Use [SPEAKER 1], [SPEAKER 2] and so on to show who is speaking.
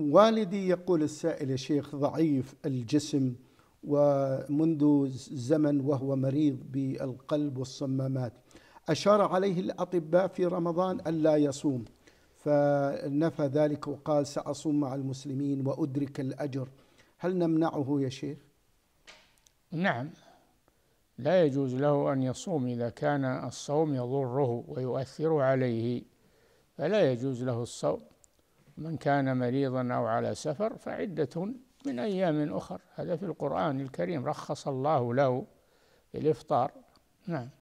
[SPEAKER 1] والدي يقول السائل يا شيخ ضعيف الجسم ومنذ زمن وهو مريض بالقلب والصمامات أشار عليه الأطباء في رمضان ألا يصوم فنفى ذلك وقال سأصوم مع المسلمين وأدرك الأجر هل نمنعه يا شيخ؟
[SPEAKER 2] نعم لا يجوز له أن يصوم إذا كان الصوم يضره ويؤثر عليه فلا يجوز له الصوم من كان مريضا أو على سفر فعدة من أيام أخر هذا في القرآن الكريم رخص الله له الإفطار نعم